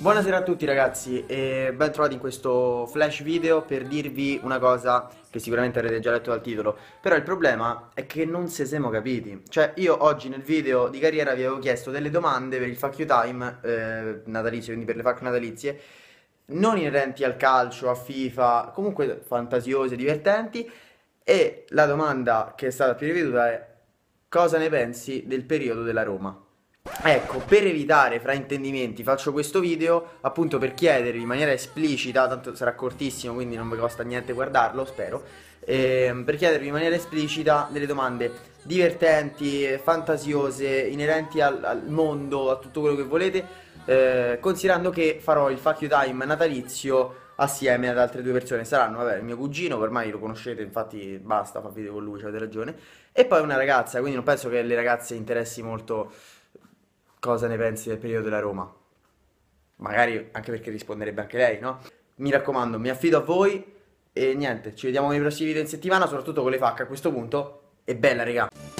Buonasera a tutti ragazzi e ben trovati in questo flash video per dirvi una cosa che sicuramente avrete già letto dal titolo però il problema è che non se siamo capiti cioè io oggi nel video di carriera vi avevo chiesto delle domande per il fuck you time eh, natalizio quindi per le fac natalizie non inerenti al calcio, a FIFA comunque fantasiose, divertenti e la domanda che è stata più riveduta è cosa ne pensi del periodo della Roma? Ecco, per evitare fraintendimenti faccio questo video appunto per chiedervi in maniera esplicita, tanto sarà cortissimo quindi non vi costa niente guardarlo, spero, ehm, per chiedervi in maniera esplicita delle domande divertenti, fantasiose, inerenti al, al mondo, a tutto quello che volete, eh, considerando che farò il fuck you time natalizio assieme ad altre due persone. Saranno, vabbè, il mio cugino, ormai lo conoscete, infatti basta, fa video con lui, avete ragione. E poi una ragazza, quindi non penso che le ragazze interessi molto cosa ne pensi del periodo della Roma. Magari anche perché risponderebbe anche lei, no? Mi raccomando, mi affido a voi e niente, ci vediamo nei prossimi video in settimana, soprattutto con le facche a questo punto. E bella, regà!